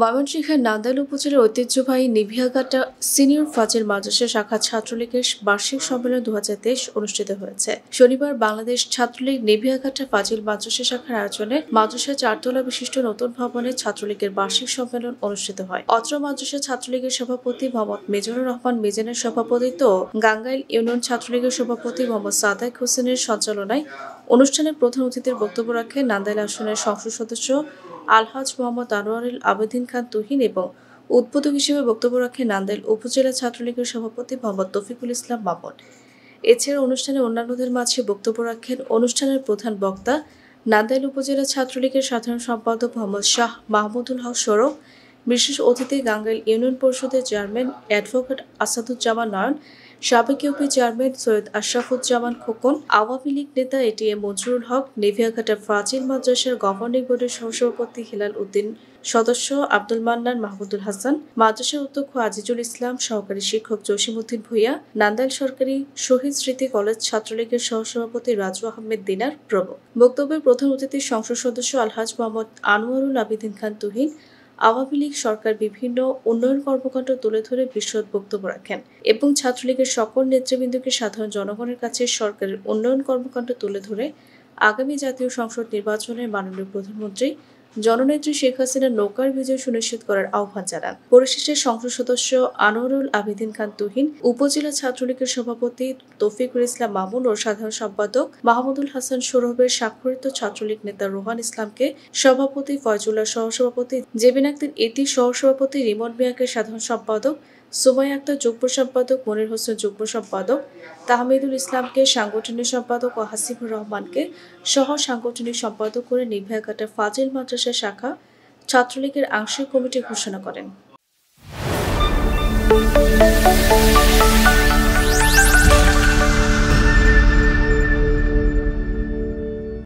ময়মনসিংহের নান্দাইল উপজেলার ঐতিহ্যবাহী নিভিয়াঘাটা সিনিয়র ফাজের মাদ্রাসা শাখা ছাত্রলীগের বার্ষিক সম্মেলন দু অনুষ্ঠিত হয়েছে শনিবার বাংলাদেশ ছাত্রলীগ নিভিয়াঘাটা ফাজিল মাদ্রাসা শাখার আয়োজনে মাদ্রাসা চারতলা বিশিষ্ট নতুন ভবনে ছাত্রলীগের বার্ষিক সম্মেলন অনুষ্ঠিত হয় অত্র মাদ্রাসা ছাত্রলীগের সভাপতি মোহাম্মদ মেজরুর রহমান মেজানের সভাপতিত্ব গাঙ্গাইল ইউনিয়ন ছাত্রলীগের সভাপতি মোহাম্মদ সাদাক হোসেনের সঞ্চালনায় অনুষ্ঠানে প্রধান অতিথির বক্তব্য রাখে নান্দাইল আসনের সংসদ সদস্য আলহাজ মোহাম্মদ আনোয়ারুল আবেদিন খান তুহিন এবং উদ্বোধক হিসেবে বক্তব্য রাখেন নান্দাইল উপজেলা ছাত্রলীগের সভাপতি মোহাম্মদ তফিকুল ইসলাম মামুন এছাড়া অনুষ্ঠানে অন্যান্যদের মাঝে বক্তব্য রাখেন অনুষ্ঠানের প্রধান বক্তা নান্দাইল উপজেলা ছাত্রলীগের সাধারণ সম্পাদক মোহাম্মদ শাহ মাহমুদুল হক সরফ বিশেষ অতিথি গাঙ্গাইল ইউনিয়ন পরিষদের চেয়ারম্যান অ্যাডভোকেট আসাদুজ্জামান নয়ন সাবেক ইউপি চেয়ারম্যান সৈয়দ আশরাফুজ্জামান খোকন আওয়ামী লীগ নেতা এম মঞ্জুরুল হক নেভিয়াঘাটা ফাজিল মাদ্রাসার গভর্নিং বোর্ডের সহসভাপতি হিলাল উদ্দিন সদস্য আব্দুল মান্নান মাহমুদুল হাসান মাদ্রাসার অধ্যক্ষ আজিজুল ইসলাম সহকারী শিক্ষক জসিমুদ্দিন ভুইয়া নান্দাইল সরকারি শহীদ স্মৃতি কলেজ ছাত্রলীগের সহসভাপতি রাজু আহমেদ দিনার প্রমুখ বক্তব্যের প্রধান অতিথি সংসদ সদস্য আলহাজ মোহাম্মদ আনোয়ারুল আবিদিন খান তুহিন আওয়ামী লীগ সরকার বিভিন্ন উন্নয়ন কর্মকাণ্ড তুলে ধরে বিশদ বক্তব্য রাখেন এবং ছাত্রলীগের সকল নেতৃবৃন্দকে সাধারণ জনগণের কাছে সরকারের উন্নয়ন কর্মকাণ্ড তুলে ধরে আগামী জাতীয় সংসদ নির্বাচনে মাননীয় প্রধানমন্ত্রী জননেত্রী শেখ হাসিনার নৌকার বিজয় সুনিশ্চিত করার আহ্বান জানান পরিশেষে সংসদ সদস্য আনোয়ারুল আবেদিন খান তুহিন উপজেলা ছাত্রলীগের সভাপতি তফিকুল ইসলাম মামুন ও সাধারণ সম্পাদক মাহমুদুল হাসান সৌরভের স্বাক্ষরিত ছাত্রলীগ নেতা রোহান ইসলামকে সভাপতি ফয়জুল্লাহ সহসভাপতি জেবিন আক্তার এটি সহসভাপতি রিমন মিয়াকে সাধারণ সম্পাদক সুমাই আক্তার যুগ্ম সম্পাদক মনির হোসেন যুগ্ম সম্পাদক তাহমিদুল ইসলামকে সাংগঠনিক সম্পাদক ও হাসিফুর রহমানকে সহ সাংগঠনিক সম্পাদক করে নির্ভয়াঘাটের ফাজিল মাদ্রাসা শাখা ছাত্রলীগের আংশিক কমিটি ঘোষণা করেন